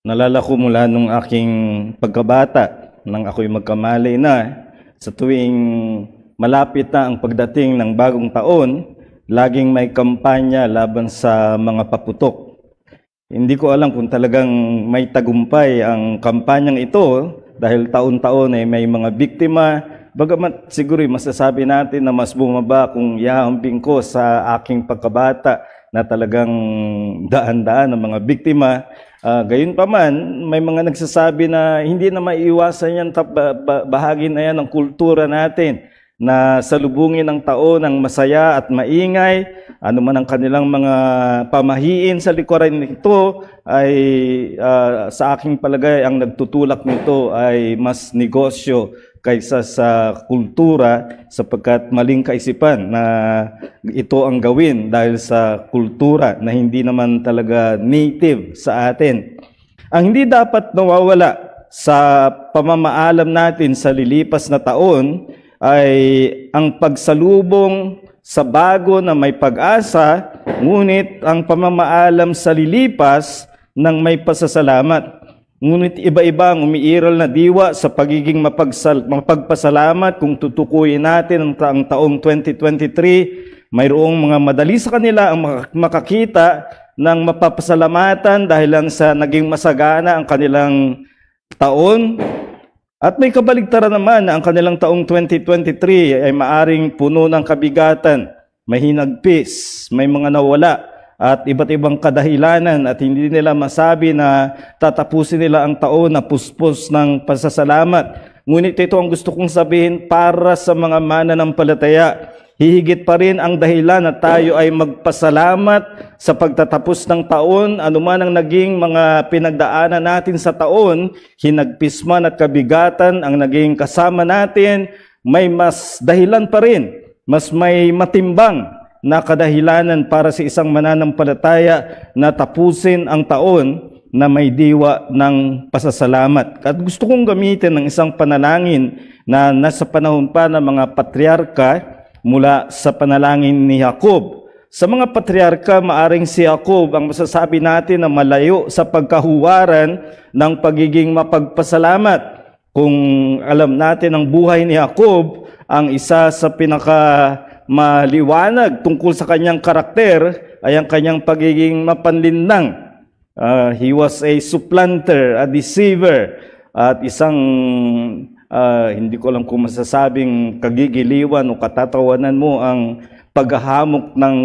Nalala mula nung aking pagkabata nang ako'y magkamali na sa tuwing malapit na ang pagdating ng bagong taon, laging may kampanya laban sa mga paputok. Hindi ko alam kung talagang may tagumpay ang kampanyang ito dahil taon-taon ay may mga biktima. Bagamat siguro masasabi natin na mas bumaba kung yahamping ko sa aking pagkabata na talagang daan-daan ng mga biktima. Uh, gayunpaman, may mga nagsasabi na hindi na maiiwasan yan bahagi na yan ng kultura natin na salubungin ng taon ng masaya at maingay, ano man ang kanilang mga pamahiin sa likuran nito ay uh, sa aking palagay ang nagtutulak nito ay mas negosyo kaysa sa kultura sapagkat maling kaisipan na ito ang gawin dahil sa kultura na hindi naman talaga native sa atin. Ang hindi dapat nawawala sa pamamaalam natin sa lilipas na taon ay ang pagsalubong sa bago na may pag-asa, ngunit ang pamamaalam sa lilipas ng may pasasalamat. Ngunit iba ibang ang umiiral na diwa sa pagiging mapagsal- mapagpasalamat kung tutukuyin natin ang, taong 2023. Mayroong mga madali sa kanila ang makakita ng mapapasalamatan dahil lang sa naging masagana ang kanilang taon. At may kabaligtaran naman na ang kanilang taong 2023 ay maaring puno ng kabigatan, may hinagpis, may mga nawala, at iba't ibang kadahilanan at hindi nila masabi na tatapusin nila ang taon na puspos ng pasasalamat. Ngunit ito ang gusto kong sabihin para sa mga mananampalataya. Hihigit pa rin ang dahilan na tayo ay magpasalamat sa pagtatapos ng taon, anuman ang naging mga pinagdaanan natin sa taon, hinagpisman at kabigatan ang naging kasama natin, may mas dahilan pa rin, mas may matimbang na kadahilanan para sa isang mananampalataya na tapusin ang taon na may diwa ng pasasalamat. At gusto kong gamitin ng isang panalangin na nasa panahon pa ng mga patriarka mula sa panalangin ni Jacob. Sa mga patriarka, maaring si Jacob ang masasabi natin na malayo sa pagkahuwaran ng pagiging mapagpasalamat. Kung alam natin ang buhay ni Jacob, ang isa sa pinaka maliwanag tungkol sa kanyang karakter ay ang kanyang pagiging mapanlindang. Uh, he was a supplanter, a deceiver, at isang uh, hindi ko alam kung masasabing kagigiliwan o katatawanan mo ang paghahamok ng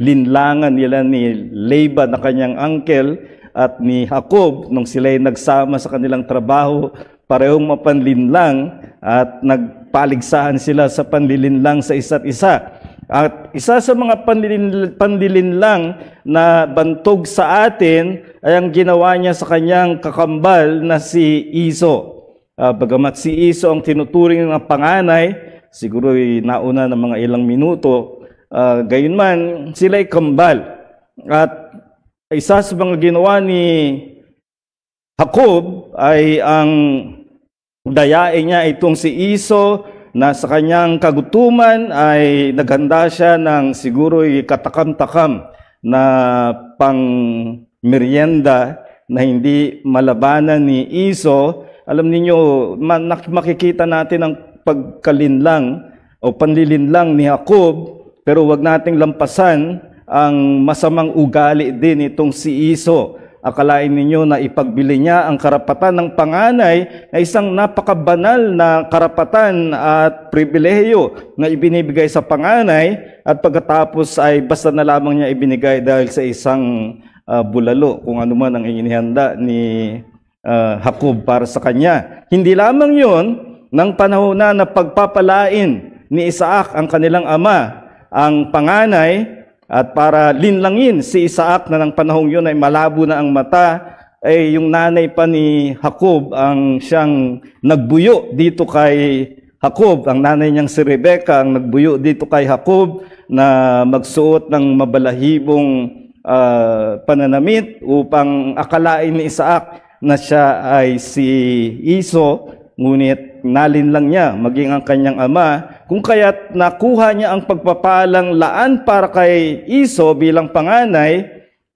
linlangan nila ni Laban na kanyang uncle at ni Jacob nung sila ay nagsama sa kanilang trabaho parehong mapanlinlang at nag paligsahan sila sa panlilinlang sa isa't isa. At isa sa mga panlilinlang na bantog sa atin ay ang ginawa niya sa kanyang kakambal na si Iso. Uh, bagamat si Iso ang tinuturing ng panganay, siguro ay nauna ng mga ilang minuto, uh, gayunman sila ay kambal. At isa sa mga ginawa ni Jacob ay ang dayain niya itong si Iso na sa kanyang kagutuman ay naghanda siya ng siguro'y katakam-takam na pang merienda na hindi malabanan ni Iso. Alam niyo makikita natin ang pagkalinlang o panlilinlang ni Jacob, pero wag nating lampasan ang masamang ugali din itong si Iso Akalain ninyo na ipagbili niya ang karapatan ng panganay na isang napakabanal na karapatan at pribilehiyo na ibinibigay sa panganay at pagkatapos ay basta na lamang niya ibinigay dahil sa isang uh, bulalo kung ano man ang inihanda ni uh, Jacob para sa kanya. Hindi lamang yon nang panahon na pagpapalain ni Isaac ang kanilang ama, ang panganay at para linlangin si Isaac na ng panahong yun ay malabo na ang mata, ay yung nanay pa ni Jacob ang siyang nagbuyo dito kay Jacob. Ang nanay niyang si Rebecca ang nagbuyo dito kay Jacob na magsuot ng mabalahibong uh, pananamit upang akalain ni Isaac na siya ay si Iso, ngunit nalin lang niya maging ang kanyang ama kung kaya't nakuha niya ang pagpapalang laan para kay Iso bilang panganay,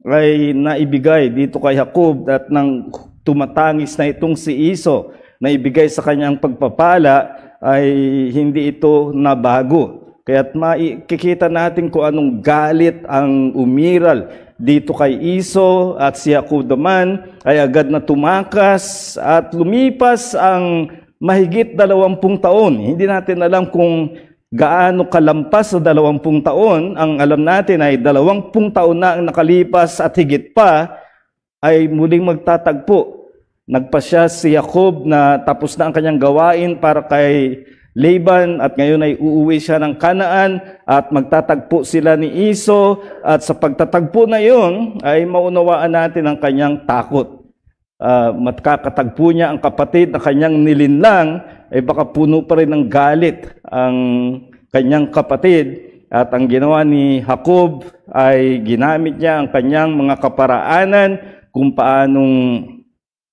ay naibigay dito kay Jacob at nang tumatangis na itong si Iso na ibigay sa kanyang pagpapala ay hindi ito nabago. Kaya't makikita natin kung anong galit ang umiral dito kay Iso at si Jacob naman ay agad na tumakas at lumipas ang mahigit dalawampung taon. Hindi natin alam kung gaano kalampas sa dalawampung taon. Ang alam natin ay dalawampung taon na ang nakalipas at higit pa ay muling magtatagpo. Nagpa siya si Jacob na tapos na ang kanyang gawain para kay Laban at ngayon ay uuwi siya ng Kanaan at magtatagpo sila ni Iso at sa pagtatagpo na iyon ay maunawaan natin ang kanyang takot uh, matkakatagpo niya ang kapatid na kanyang nilinlang, ay eh baka puno pa rin ng galit ang kanyang kapatid. At ang ginawa ni Jacob ay ginamit niya ang kanyang mga kaparaanan kung paanong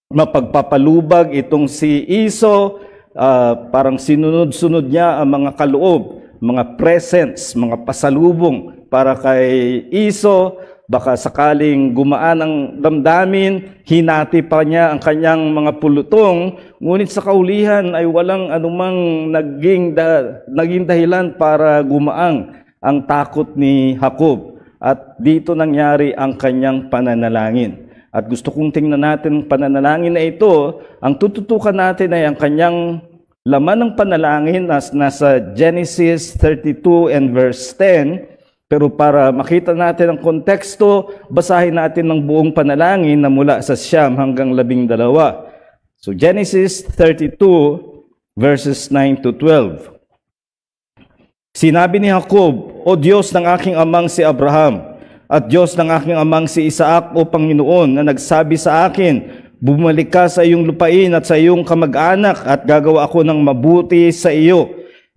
mapagpapalubag itong si Iso. Uh, parang sinunod-sunod niya ang mga kaloob, mga presents, mga pasalubong para kay Iso Baka sakaling gumaan ang damdamin, hinati pa niya ang kanyang mga pulutong, ngunit sa kaulihan ay walang anumang naging, da, naging dahilan para gumaang ang takot ni Jacob. At dito nangyari ang kanyang pananalangin. At gusto kong tingnan natin ang pananalangin na ito, ang tututukan natin ay ang kanyang laman ng panalangin nas nasa Genesis 32 and verse 10 pero para makita natin ang konteksto, basahin natin ng buong panalangin na mula sa siyam hanggang labing dalawa. So Genesis 32 verses 9 to 12. Sinabi ni Jacob, O Diyos ng aking amang si Abraham, at Diyos ng aking amang si Isaac o Panginoon na nagsabi sa akin, Bumalik ka sa iyong lupain at sa iyong kamag-anak at gagawa ako ng mabuti sa iyo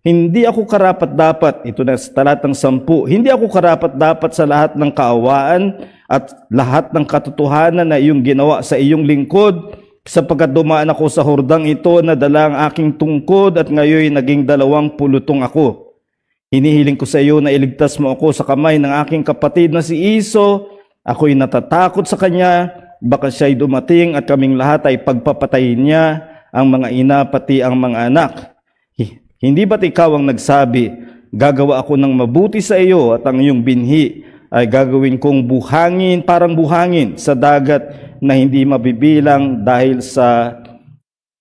hindi ako karapat-dapat, ito na sa talatang sampu, hindi ako karapat-dapat sa lahat ng kaawaan at lahat ng katotohanan na iyong ginawa sa iyong lingkod sapagkat dumaan ako sa hordang ito na dala ang aking tungkod at ngayon naging dalawang pulutong ako. Hinihiling ko sa iyo na iligtas mo ako sa kamay ng aking kapatid na si Iso. Ako'y natatakot sa kanya, baka siya'y dumating at kaming lahat ay pagpapatayin niya ang mga ina pati ang mga anak. Hindi ba't ikaw ang nagsabi, gagawa ako ng mabuti sa iyo at ang iyong binhi ay gagawin kong buhangin, parang buhangin sa dagat na hindi mabibilang dahil sa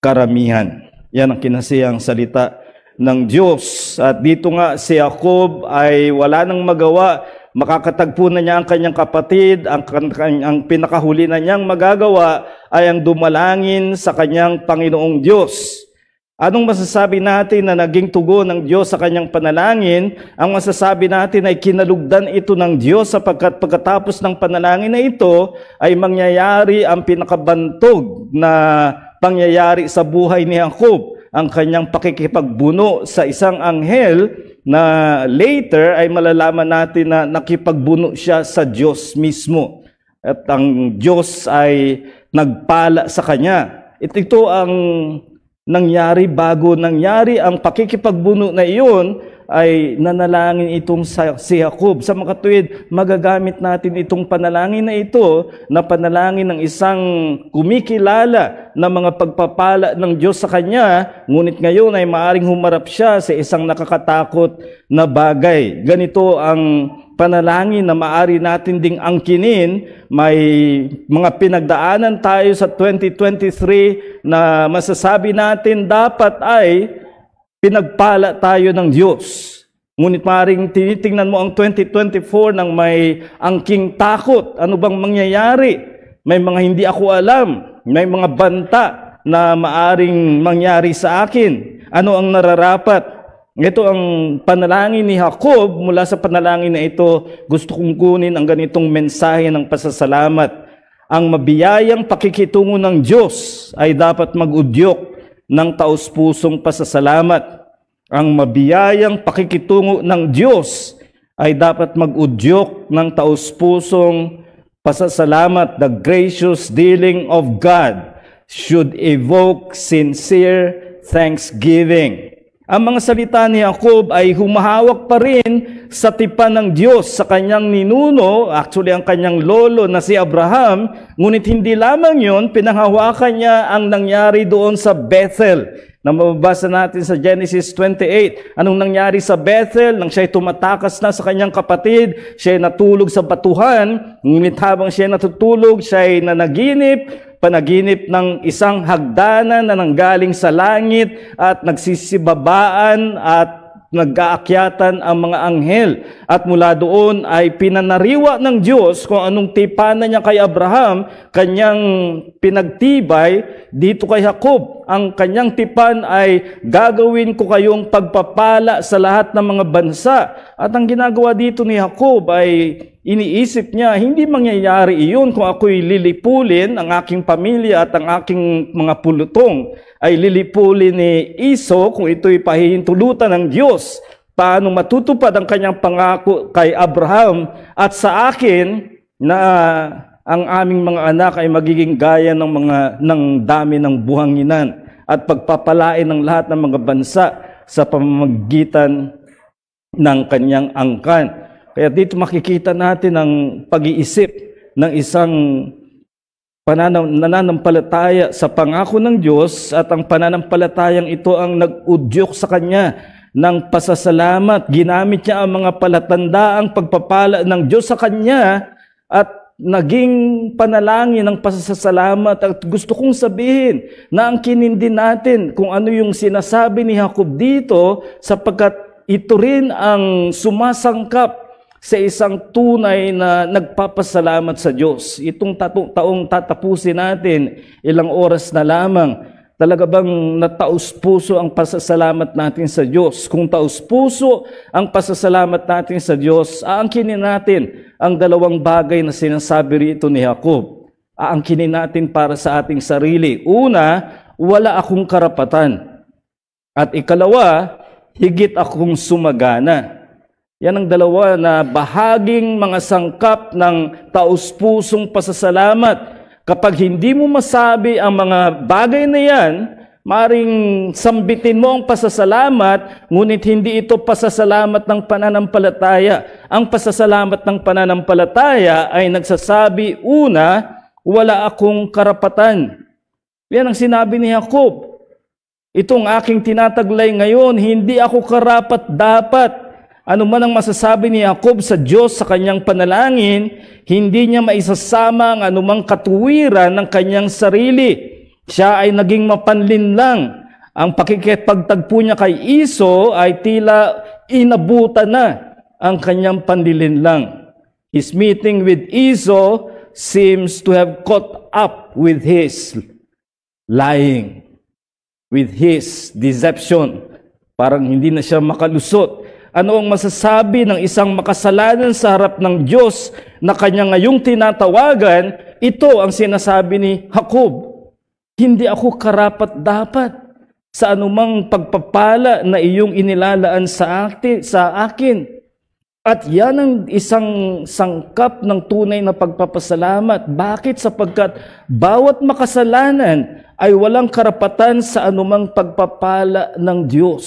karamihan. Yan ang kinasiyang salita ng Diyos. At dito nga si Jacob ay wala nang magawa. Makakatagpo na niya ang kanyang kapatid. Ang, ang pinakahuli na niyang magagawa ay ang dumalangin sa kanyang Panginoong Diyos. Anong masasabi natin na naging tugon ng Diyos sa kanyang panalangin? Ang masasabi natin ay kinalugdan ito ng Diyos sapagkat pagkatapos ng panalangin na ito ay mangyayari ang pinakabantog na pangyayari sa buhay ni Jacob, ang kanyang pakikipagbuno sa isang anghel na later ay malalaman natin na nakipagbuno siya sa Diyos mismo. At ang Diyos ay nagpala sa kanya. Ito, ito ang nangyari bago nangyari ang pakikipagbuno na iyon ay nanalangin itong sa, si Jacob. Sa makatuwid, magagamit natin itong panalangin na ito na panalangin ng isang kumikilala na mga pagpapala ng Diyos sa kanya, ngunit ngayon ay maaring humarap siya sa isang nakakatakot na bagay. Ganito ang panalangin na maari natin ding angkinin. May mga pinagdaanan tayo sa 2023 na masasabi natin dapat ay pinagpala tayo ng Diyos. Ngunit maring tinitingnan mo ang 2024 ng may angking takot. Ano bang mangyayari? May mga hindi ako alam. May mga banta na maaring mangyari sa akin. Ano ang nararapat? Ito ang panalangin ni Jacob mula sa panalangin na ito. Gusto kong kunin ang ganitong mensahe ng pasasalamat. Ang mabiyayang pakikitungo ng Diyos ay dapat magudyok ng taus-pusong pasasalamat ang mabiyayang pakikitungo ng Diyos ay dapat mag-udyok ng taus-pusong pasasalamat. The gracious dealing of God should evoke sincere thanksgiving. Ang mga salita ni Jacob ay humahawak pa rin sa tipan ng Diyos sa kanyang ninuno, actually ang kanyang lolo na si Abraham, ngunit hindi lamang yon pinanghawakan niya ang nangyari doon sa Bethel na mababasa natin sa Genesis 28. Anong nangyari sa Bethel nang siya'y tumatakas na sa kanyang kapatid, siya'y natulog sa batuhan, ngunit habang siya'y natutulog, siya'y nanaginip, panaginip ng isang hagdanan na nanggaling sa langit at nagsisibabaan at nagkaakyatan ang mga anghel at mula doon ay pinanariwa ng Diyos kung anong tipanan niya kay Abraham, kanyang pinagtibay dito kay Jacob. Ang kanyang tipan ay gagawin ko kayong pagpapala sa lahat ng mga bansa. At ang ginagawa dito ni Jacob ay iniisip niya, hindi mangyayari iyon kung ako'y lilipulin ang aking pamilya at ang aking mga pulutong ay lilipulin ni Iso kung ito'y pahihintulutan ng Diyos. Paano matutupad ang kanyang pangako kay Abraham at sa akin na ah, ang aming mga anak ay magiging gaya ng mga ng dami ng buhanginan at pagpapalain ng lahat ng mga bansa sa pamamagitan ng kanyang angkan. Kaya dito makikita natin ang pag-iisip ng isang pananaw, nananampalataya sa pangako ng Diyos at ang pananampalatayang ito ang nag-udyok sa kanya ng pasasalamat. Ginamit niya ang mga palatandaang pagpapala ng Diyos sa kanya at naging panalangin ng pasasalamat at gusto kong sabihin na ang kinindi natin kung ano yung sinasabi ni Jacob dito sapagkat ito rin ang sumasangkap sa isang tunay na nagpapasalamat sa Diyos. Itong taong tatapusin natin, ilang oras na lamang, talaga bang nataos puso ang pasasalamat natin sa Diyos? Kung taos puso ang pasasalamat natin sa Diyos, aangkinin natin ang dalawang bagay na sinasabi rito ni Jacob. Aangkinin natin para sa ating sarili. Una, wala akong karapatan. At ikalawa, higit akong sumagana. Yan ang dalawa na bahaging mga sangkap ng taus-pusong pasasalamat. Kapag hindi mo masabi ang mga bagay na yan, maring sambitin mo ang pasasalamat, ngunit hindi ito pasasalamat ng pananampalataya. Ang pasasalamat ng pananampalataya ay nagsasabi, una, wala akong karapatan. Yan ang sinabi ni Jacob. Itong aking tinataglay ngayon, hindi ako karapat dapat ano man ang masasabi ni Jacob sa Diyos sa kanyang panalangin, hindi niya maisasama ang anumang katuwiran ng kanyang sarili. Siya ay naging mapanlinlang. Ang pakikipagtagpo niya kay Iso ay tila inabutan na ang kanyang panlilinlang. His meeting with Iso seems to have caught up with his lying, with his deception. Parang hindi na siya makalusot ano ang masasabi ng isang makasalanan sa harap ng Diyos na kanya ngayong tinatawagan? Ito ang sinasabi ni Jacob. Hindi ako karapat dapat sa anumang pagpapala na iyong inilalaan sa, akin, sa akin. At yan ang isang sangkap ng tunay na pagpapasalamat. Bakit? Sapagkat bawat makasalanan ay walang karapatan sa anumang pagpapala ng Diyos.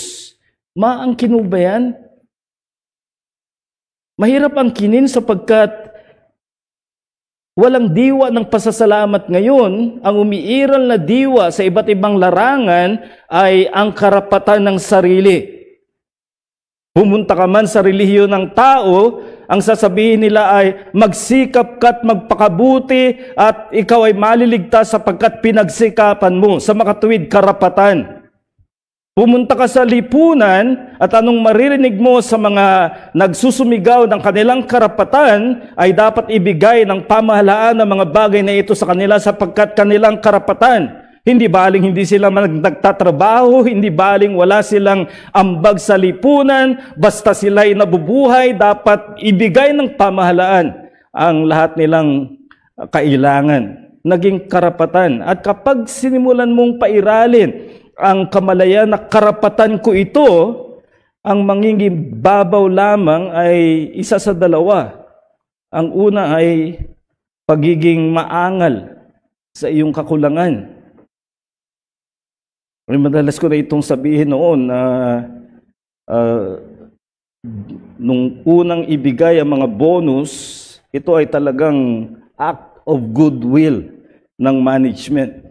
Maang yan? Mahirap ang kinin sapagkat walang diwa ng pasasalamat ngayon. Ang umiiral na diwa sa iba't ibang larangan ay ang karapatan ng sarili. Pumunta ka man sa relihiyon ng tao, ang sasabihin nila ay magsikap ka't magpakabuti at ikaw ay maliligtas sapagkat pinagsikapan mo sa makatuwid karapatan. Pumunta ka sa lipunan at anong maririnig mo sa mga nagsusumigaw ng kanilang karapatan ay dapat ibigay ng pamahalaan ng mga bagay na ito sa kanila sapagkat kanilang karapatan. Hindi baling hindi sila nagtatrabaho, hindi baling wala silang ambag sa lipunan, basta sila ay nabubuhay, dapat ibigay ng pamahalaan ang lahat nilang ah, kailangan, naging karapatan. At kapag sinimulan mong pairalin ang kamalayan na karapatan ko ito, ang mangingim babaw lamang ay isa sa dalawa. Ang una ay pagiging maangal sa iyong kakulangan. May madalas ko na itong sabihin noon na uh, nung unang ibigay ang mga bonus, ito ay talagang act of goodwill ng management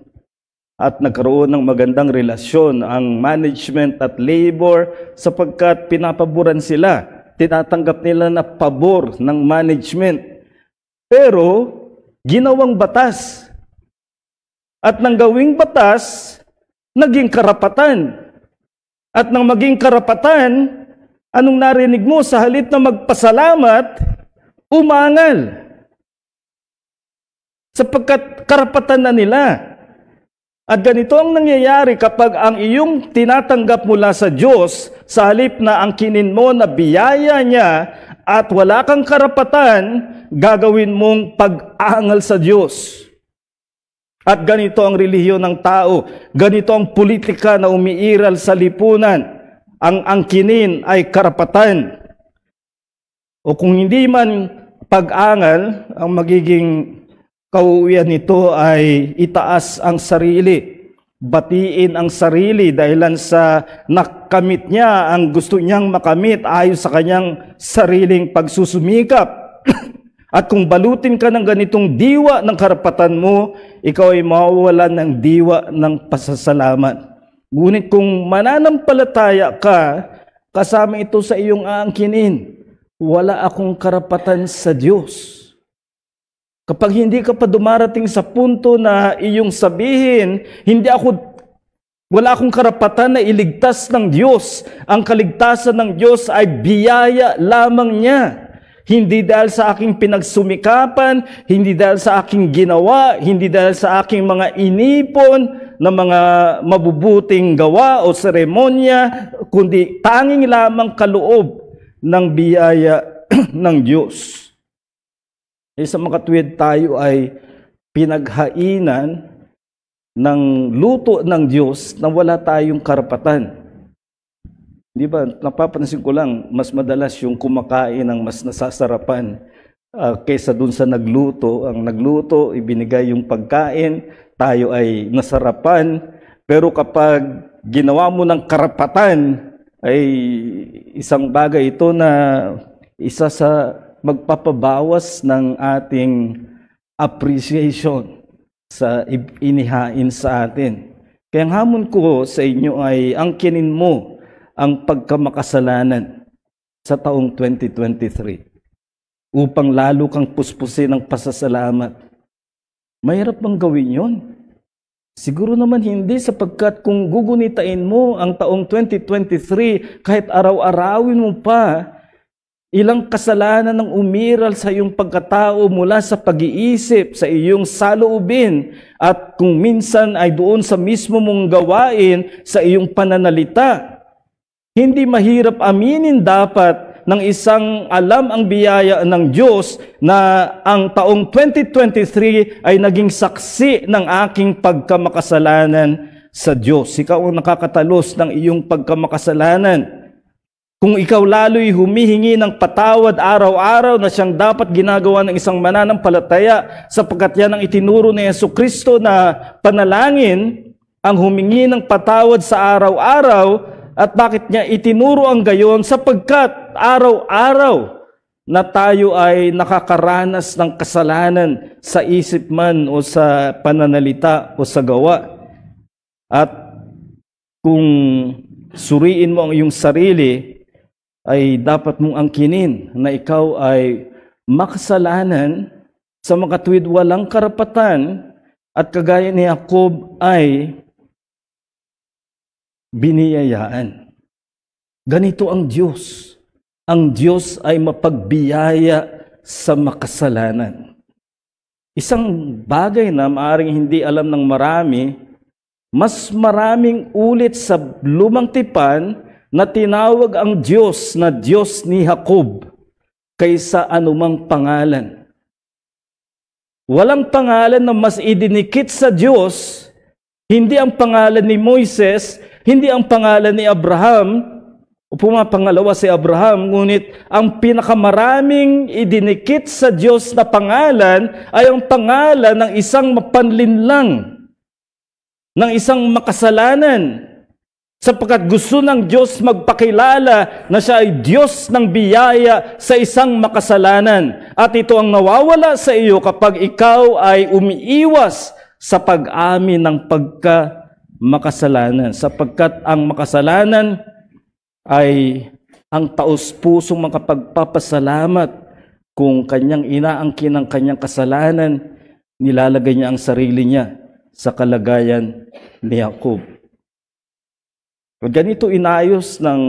at nagkaroon ng magandang relasyon ang management at labor sapagkat pinapaboran sila. Tinatanggap nila na pabor ng management. Pero ginawang batas. At nang gawing batas, naging karapatan. At nang maging karapatan, anong narinig mo sa halip na magpasalamat, umangal. Sapagkat karapatan na nila. At ganito ang nangyayari kapag ang iyong tinatanggap mula sa Diyos sa halip na ang kinin mo na biyaya niya at wala kang karapatan, gagawin mong pag-aangal sa Diyos. At ganito ang relihiyon ng tao, ganito ang politika na umiiral sa lipunan. Ang angkinin ay karapatan. O kung hindi man pag-angal ang magiging Kauwian nito ay itaas ang sarili, batiin ang sarili dahilan sa nakamit niya ang gusto niyang makamit ayon sa kanyang sariling pagsusumikap. At kung balutin ka ng ganitong diwa ng karapatan mo, ikaw ay mawawalan ng diwa ng pasasalamat. Ngunit kung mananampalataya ka, kasama ito sa iyong aangkinin, wala akong karapatan sa Diyos Kapag hindi ka pa dumarating sa punto na iyong sabihin, hindi ako, wala akong karapatan na iligtas ng Diyos. Ang kaligtasan ng Diyos ay biyaya lamang niya. Hindi dahil sa aking pinagsumikapan, hindi dahil sa aking ginawa, hindi dahil sa aking mga inipon na mga mabubuting gawa o seremonya, kundi tanging lamang kaloob ng biyaya ng Diyos. Isa eh, makatwid tayo ay pinaghainan ng luto ng Diyos na wala tayong karapatan. Di ba, napapansin ko lang, mas madalas yung kumakain ng mas nasasarapan uh, kaysa dun sa nagluto. Ang nagluto, ibinigay yung pagkain, tayo ay nasarapan. Pero kapag ginawa mo ng karapatan, ay isang bagay ito na isa sa magpapabawas ng ating appreciation sa inihain sa atin. Kaya ang hamon ko sa inyo ay ang kinin mo ang pagkamakasalanan sa taong 2023 upang lalo kang puspusin ng pasasalamat. Mahirap bang gawin yon? Siguro naman hindi sapagkat kung gugunitain mo ang taong 2023 kahit araw-arawin mo pa Ilang kasalanan ang umiral sa iyong pagkatao mula sa pag-iisip, sa iyong saloobin, at kung minsan ay doon sa mismo mong gawain sa iyong pananalita. Hindi mahirap aminin dapat ng isang alam ang biyaya ng Diyos na ang taong 2023 ay naging saksi ng aking pagkamakasalanan sa Diyos. Ikaw ang nakakatalos ng iyong pagkamakasalanan. Kung ikaw lalo'y humihingi ng patawad araw-araw na siyang dapat ginagawa ng isang mananampalataya sapagkat yan ang itinuro ni Yeso Kristo na panalangin ang humingi ng patawad sa araw-araw at bakit niya itinuro ang gayon sapagkat araw-araw na tayo ay nakakaranas ng kasalanan sa isip man o sa pananalita o sa gawa. At kung suriin mo ang iyong sarili, ay dapat mong angkinin na ikaw ay makasalanan sa makatwid walang karapatan at kagaya ni Jacob ay biniyayaan. Ganito ang Diyos. Ang Diyos ay mapagbiyaya sa makasalanan. Isang bagay na maaring hindi alam ng marami, mas maraming ulit sa lumang tipan na tinawag ang Diyos na Diyos ni Jacob kaysa anumang pangalan. Walang pangalan na mas idinikit sa Diyos, hindi ang pangalan ni Moises, hindi ang pangalan ni Abraham, o pumapangalawa si Abraham, ngunit ang pinakamaraming idinikit sa Diyos na pangalan ay ang pangalan ng isang mapanlinlang, ng isang makasalanan, Sapagkat gusto ng Diyos magpakilala na siya ay Diyos ng biyaya sa isang makasalanan. At ito ang nawawala sa iyo kapag ikaw ay umiiwas sa pag-amin ng pagka makasalanan. Sapagkat ang makasalanan ay ang taos-pusong makapagpapasalamat kung kanyang inaangkin ang kanyang kasalanan, nilalagay niya ang sarili niya sa kalagayan ni Jacob. Pag ganito inayos ng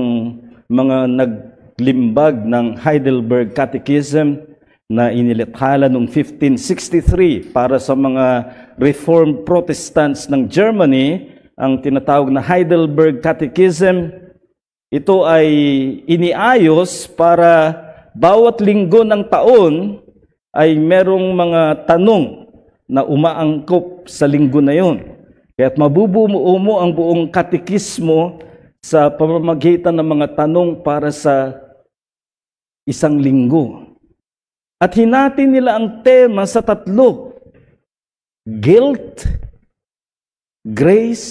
mga naglimbag ng Heidelberg Catechism na inilathala noong 1563 para sa mga Reformed Protestants ng Germany, ang tinatawag na Heidelberg Catechism, ito ay iniayos para bawat linggo ng taon ay merong mga tanong na umaangkop sa linggo na yon. Kaya't mabubuo mo ang buong katikismo sa pamamagitan ng mga tanong para sa isang linggo. At hinati nila ang tema sa tatlo. Guilt, grace,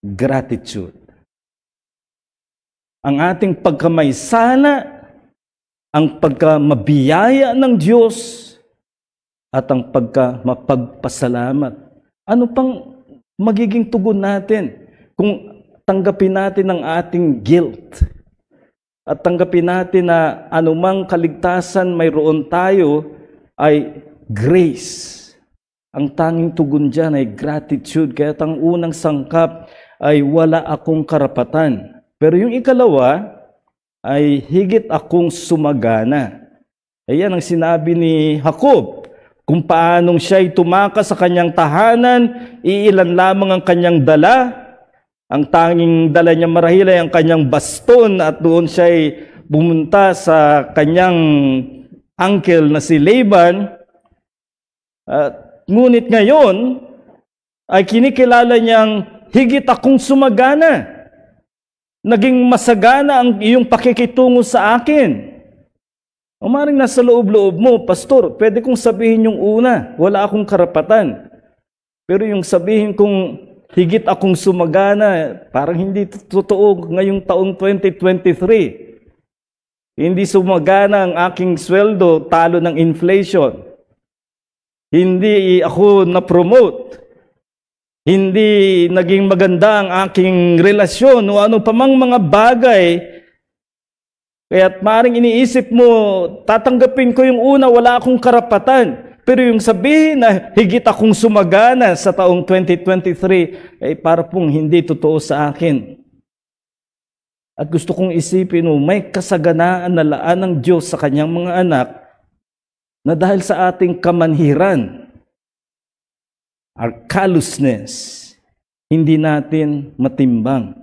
gratitude. Ang ating pagkamaysala, ang pagkamabiyaya ng Diyos, at ang pagkamapagpasalamat. Ano pang magiging tugon natin kung tanggapin natin ang ating guilt at tanggapin natin na anumang kaligtasan mayroon tayo ay grace. Ang tanging tugon dyan ay gratitude. Kaya ang unang sangkap ay wala akong karapatan. Pero yung ikalawa ay higit akong sumagana. Ayan ang sinabi ni Jacob kung paanong siya'y tumaka sa kanyang tahanan, iilan lamang ang kanyang dala, ang tanging dala niya marahil ay ang kanyang baston at doon siya'y bumunta sa kanyang uncle na si Laban. At ngunit ngayon ay kinikilala niyang higit akong sumagana. Naging masagana ang iyong pakikitungo sa akin. O maring nasa loob-loob mo, Pastor, pwede kong sabihin yung una, wala akong karapatan. Pero yung sabihin kong higit akong sumagana, parang hindi totoo ngayong taong 2023. Hindi sumagana ang aking sweldo, talo ng inflation. Hindi ako na-promote. Hindi naging maganda ang aking relasyon o ano pa mang mga bagay Kaya't maaring iniisip mo, tatanggapin ko yung una, wala akong karapatan. Pero yung sabihin na higit akong sumagana sa taong 2023, ay para pong hindi totoo sa akin. At gusto kong isipin mo, may kasaganaan na laan ng Diyos sa kanyang mga anak na dahil sa ating kamanhiran, our callousness, hindi natin matimbang.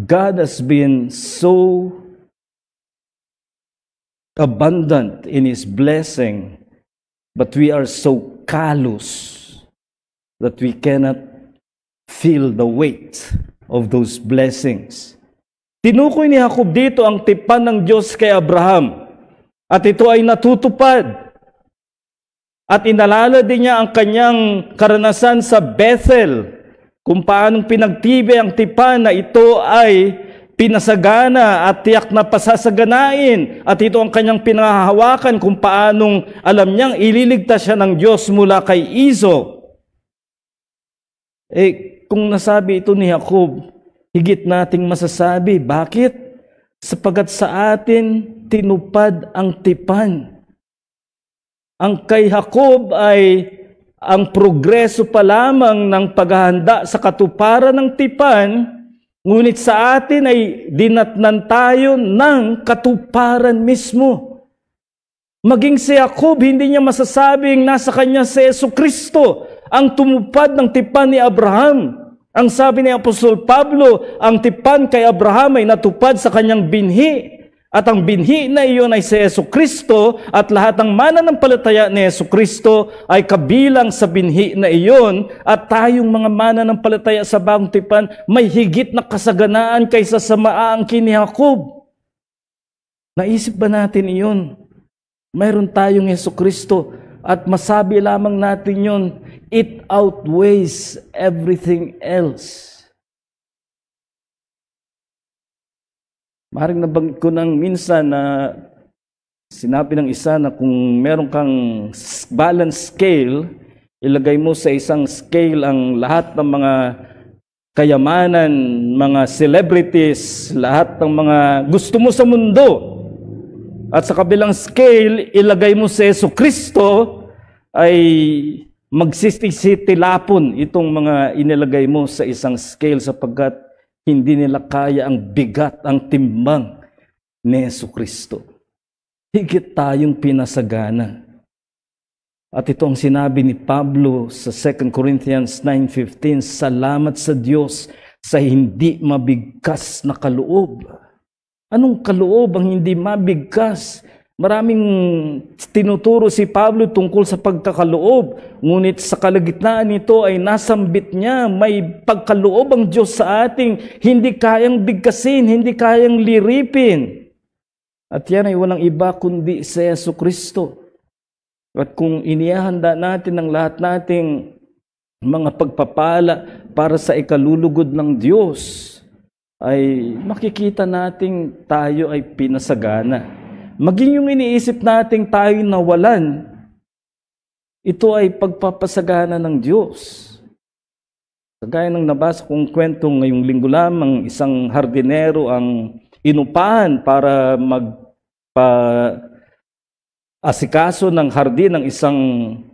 God has been so abundant in His blessing, but we are so callous that we cannot feel the weight of those blessings. Tinukoy ni Jacob dito ang tipan ng Diyos kay Abraham at ito ay natutupad. At inalala din niya ang kanyang karanasan sa Bethel kung paanong pinagtibay ang tipan na ito ay pinasagana at tiyak na pasasaganain at ito ang kanyang pinahahawakan kung paanong alam niyang ililigtas siya ng Diyos mula kay Iso. Eh, kung nasabi ito ni Jacob, higit nating masasabi, bakit? Sapagat sa atin tinupad ang tipan. Ang kay Jacob ay ang progreso pa lamang ng paghahanda sa katuparan ng tipan, ngunit sa atin ay dinatnan tayo ng katuparan mismo. Maging si Jacob, hindi niya masasabing nasa kanya si Yesu Kristo, ang tumupad ng tipan ni Abraham. Ang sabi ni Apostol Pablo, ang tipan kay Abraham ay natupad sa kanyang binhi. At ang binhi na iyon ay si Yesu Kristo at lahat ng mananampalataya ni Yesu Kristo ay kabilang sa binhi na iyon at tayong mga mananampalataya sa bagong tipan may higit na kasaganaan kaysa sa maaang kini Jacob. Naisip ba natin iyon? Mayroon tayong Yesu Kristo at masabi lamang natin yon, it outweighs everything else. Maring nabang ko nang minsan na sinabi ng isa na kung meron kang balance scale, ilagay mo sa isang scale ang lahat ng mga kayamanan, mga celebrities, lahat ng mga gusto mo sa mundo. At sa kabilang scale, ilagay mo sa Yeso Kristo ay magsisitisilapon itong mga inilagay mo sa isang scale sapagkat hindi nila kaya ang bigat, ang timbang ni Yesu Kristo. Higit tayong pinasagana. At ito ang sinabi ni Pablo sa 2 Corinthians 9.15, Salamat sa Diyos sa hindi mabigkas na kaloob. Anong kaloob ang hindi mabigkas? Maraming tinuturo si Pablo tungkol sa pagkakaloob. Ngunit sa kalagitnaan nito ay nasambit niya may pagkaloob ang Diyos sa ating hindi kayang bigkasin, hindi kayang liripin. At yan ay walang iba kundi si Yesu Kristo. At kung inihahanda natin ang lahat nating mga pagpapala para sa ikalulugod ng Diyos, ay makikita nating tayo ay pinasagana maging yung iniisip nating tayo nawalan, ito ay pagpapasagana ng Diyos. Kagaya ng nabasa kong kwento ngayong linggo lamang, isang hardinero ang inupahan para magpa asikaso ng hardin ng isang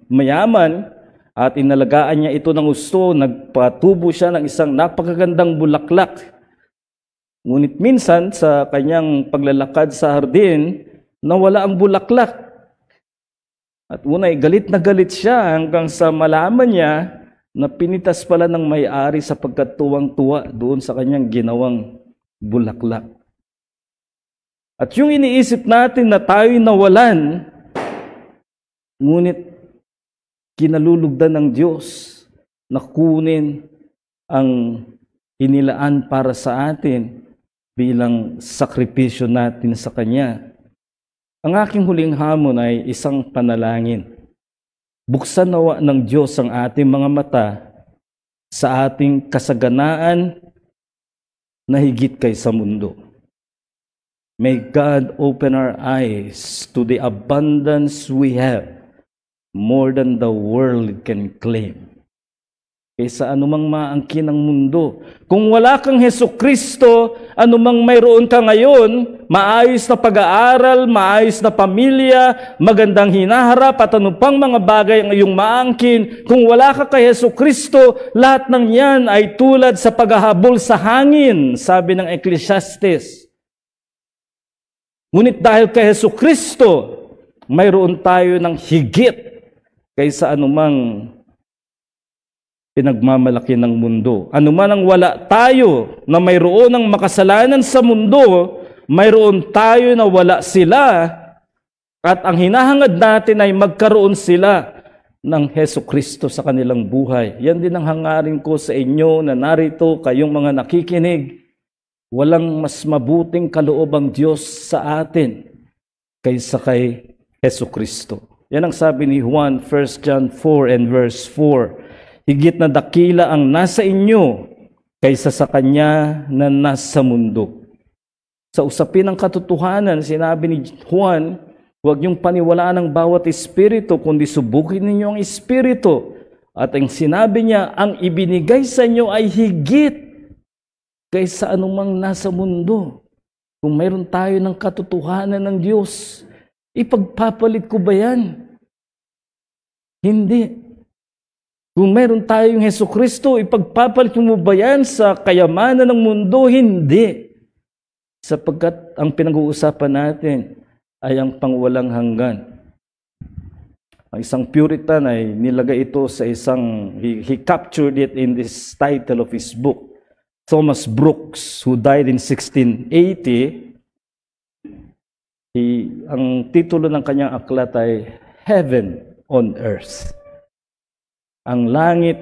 mayaman at inalagaan niya ito ng gusto, nagpatubo siya ng isang napakagandang bulaklak. Ngunit minsan sa kanyang paglalakad sa hardin, Nawala ang bulaklak. At unay, galit na galit siya hanggang sa malaman niya na pinitas pala ng may-ari sa pagkatuwang-tuwa doon sa kanyang ginawang bulaklak. At yung iniisip natin na tayo'y nawalan, ngunit kinalulugdan ng Diyos na kunin ang inilaan para sa atin bilang sakripisyo natin sa Kanya ang aking huling hamon ay isang panalangin. Buksan nawa ng Diyos ang ating mga mata sa ating kasaganaan na higit kay sa mundo. May God open our eyes to the abundance we have more than the world can claim kaysa anumang maangkin ng mundo. Kung wala kang Heso Kristo, anumang mayroon ka ngayon, maayos na pag-aaral, maayos na pamilya, magandang hinaharap at ano pang mga bagay ang iyong maangkin, kung wala ka kay Heso Kristo, lahat ng yan ay tulad sa paghahabol sa hangin, sabi ng Ecclesiastes. Ngunit dahil kay Heso Kristo, mayroon tayo ng higit kaysa anumang pinagmamalaki ng mundo. Ano man ang wala tayo na mayroon ng makasalanan sa mundo, mayroon tayo na wala sila at ang hinahangad natin ay magkaroon sila ng Heso Kristo sa kanilang buhay. Yan din ang hangarin ko sa inyo na narito kayong mga nakikinig. Walang mas mabuting kaloob ang Diyos sa atin kaysa kay Heso Kristo. Yan ang sabi ni Juan, 1 John 4 and verse 4 higit na dakila ang nasa inyo kaysa sa kanya na nasa mundo. Sa usapin ng katotohanan, sinabi ni Juan, huwag niyong paniwalaan ang bawat espiritu, kundi subukin ninyo ang espiritu. At ang sinabi niya, ang ibinigay sa inyo ay higit kaysa anumang nasa mundo. Kung mayroon tayo ng katotohanan ng Diyos, ipagpapalit ko ba yan? Hindi. Kung meron tayong Heso Kristo, ipagpapalit mo ba yan sa kayamanan ng mundo? Hindi. Sapagkat ang pinag-uusapan natin ay ang pangwalang hanggan. Ang isang Puritan ay nilagay ito sa isang, he, he captured it in this title of his book. Thomas Brooks, who died in 1680, he, ang titulo ng kanyang aklat ay Heaven on Earth ang langit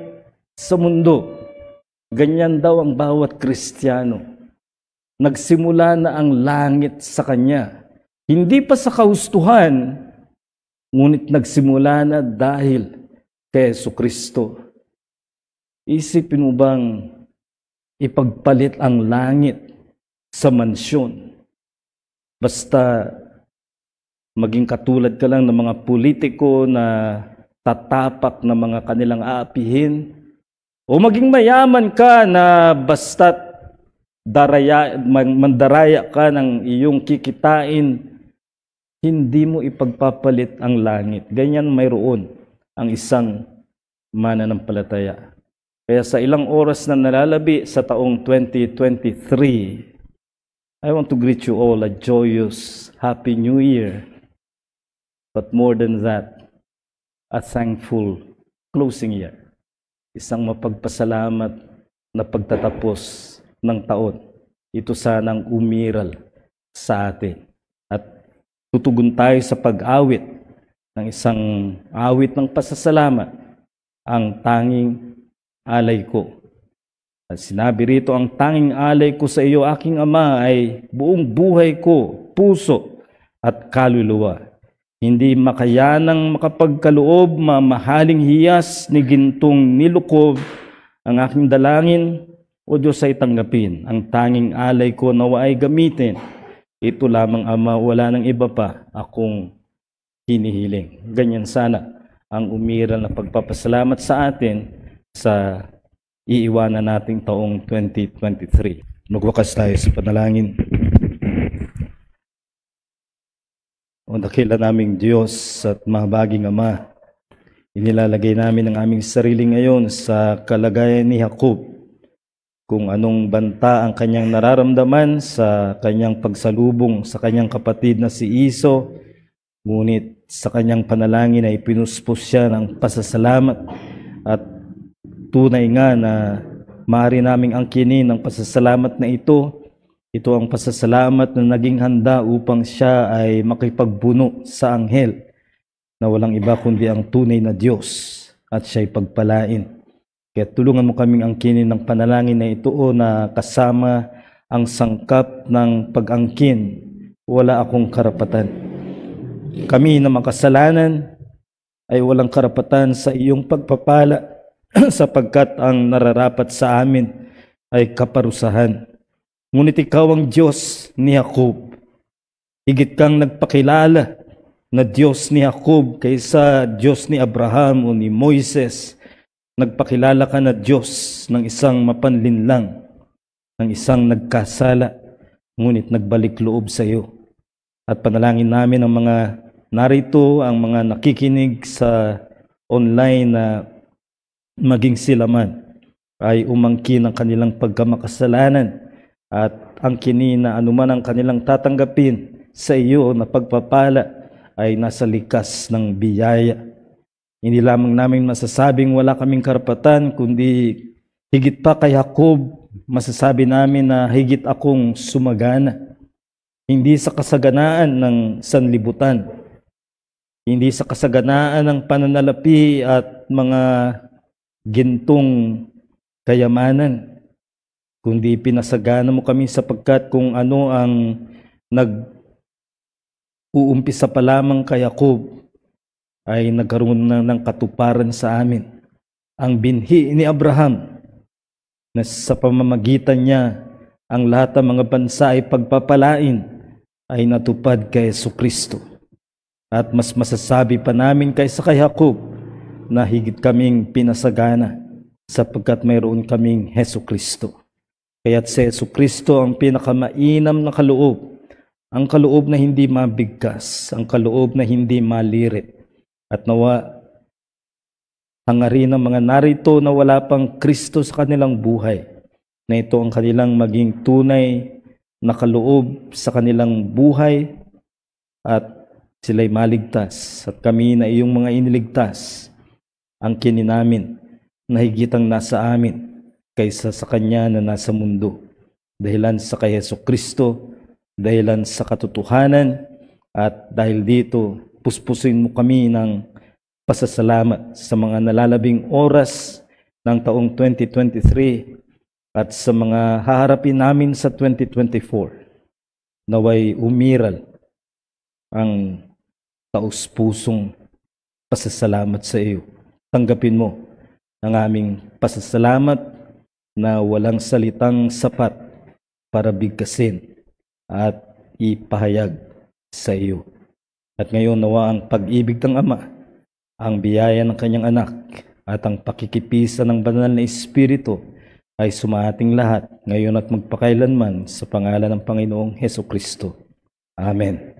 sa mundo. Ganyan daw ang bawat Kristiyano. Nagsimula na ang langit sa kanya. Hindi pa sa kaustuhan, ngunit nagsimula na dahil kay Kristo. Isipin mo bang ipagpalit ang langit sa mansyon? Basta maging katulad ka lang ng mga politiko na tatapak ng mga kanilang aapihin. O maging mayaman ka na basta't daraya, mandaraya ka ng iyong kikitain, hindi mo ipagpapalit ang langit. Ganyan mayroon ang isang mananampalataya. Kaya sa ilang oras na nalalabi sa taong 2023, I want to greet you all a joyous Happy New Year. But more than that, a thankful closing year. Isang mapagpasalamat na pagtatapos ng taon. Ito sanang umiral sa atin. At tutugon tayo sa pag-awit ng isang awit ng pasasalamat, ang tanging alay ko. At sinabi rito, ang tanging alay ko sa iyo, aking ama, ay buong buhay ko, puso at kaluluwa hindi makayanang makapagkaloob, mamahaling hiyas ni gintong nilukob ang aking dalangin, O Diyos ay tanggapin. Ang tanging alay ko nawa ay gamitin. Ito lamang, Ama, wala nang iba pa akong hinihiling. Ganyan sana ang umiral na pagpapasalamat sa atin sa iiwanan nating taong 2023. Magwakas tayo sa panalangin. O dakila naming Diyos at mahabaging Ama, inilalagay namin ang aming sarili ngayon sa kalagayan ni Jacob kung anong banta ang kanyang nararamdaman sa kanyang pagsalubong sa kanyang kapatid na si Iso, ngunit sa kanyang panalangin ay pinuspos siya ng pasasalamat at tunay nga na maaari naming angkinin ang pasasalamat na ito ito ang pasasalamat na naging handa upang siya ay makipagbuno sa anghel na walang iba kundi ang tunay na Diyos at siya'y pagpalain. Kaya tulungan mo kaming angkinin ng panalangin na ito o na kasama ang sangkap ng pag-angkin. Wala akong karapatan. Kami na makasalanan ay walang karapatan sa iyong pagpapala sapagkat ang nararapat sa amin ay kaparusahan. Ngunit ikaw ang Diyos ni Jacob. Higit kang nagpakilala na Diyos ni Jacob kaysa Diyos ni Abraham o ni Moises. Nagpakilala ka na Diyos ng isang mapanlinlang, ng isang nagkasala, ngunit nagbalik loob sa iyo. At panalangin namin ang mga narito, ang mga nakikinig sa online na maging sila man ay umangkin ang kanilang pagkamakasalanan at ang kini na anuman ang kanilang tatanggapin sa iyo na pagpapala ay nasa likas ng biyaya. Hindi lamang namin masasabing wala kaming karapatan, kundi higit pa kay Jacob, masasabi namin na higit akong sumagana. Hindi sa kasaganaan ng sanlibutan, hindi sa kasaganaan ng pananalapi at mga gintong kayamanan, kundi pinasagana mo kami sapagkat kung ano ang nag-uumpisa pa lamang kay Jacob ay nagkaroon na ng katuparan sa amin. Ang binhi ni Abraham na sa pamamagitan niya ang lahat ng mga bansa ay pagpapalain ay natupad kay Yesu Kristo. At mas masasabi pa namin kaysa kay Jacob na higit kaming pinasagana sapagkat mayroon kaming Heso Kristo. Kaya't si Yesu Kristo ang pinakamainam na kaloob, ang kaloob na hindi mabigkas, ang kaloob na hindi malirit. At nawa, hangarin ang mga narito na wala pang Kristo sa kanilang buhay, na ito ang kanilang maging tunay na kaloob sa kanilang buhay at sila'y maligtas at kami na iyong mga iniligtas ang kininamin na higitang nasa amin kaysa sa kanya na nasa mundo. Dahilan sa kay Yeso Kristo, dahilan sa katotohanan, at dahil dito, puspusin mo kami ng pasasalamat sa mga nalalabing oras ng taong 2023 at sa mga haharapin namin sa 2024 naway umiral ang taus-pusong pasasalamat sa iyo. Tanggapin mo ang aming pasasalamat na walang salitang sapat para bigkasin at ipahayag sa iyo. At ngayon nawa ang pag-ibig ng Ama, ang biyaya ng kanyang anak, at ang pakikipisa ng banal na Espiritu ay sumating lahat ngayon at magpakailanman sa pangalan ng Panginoong Heso Kristo. Amen.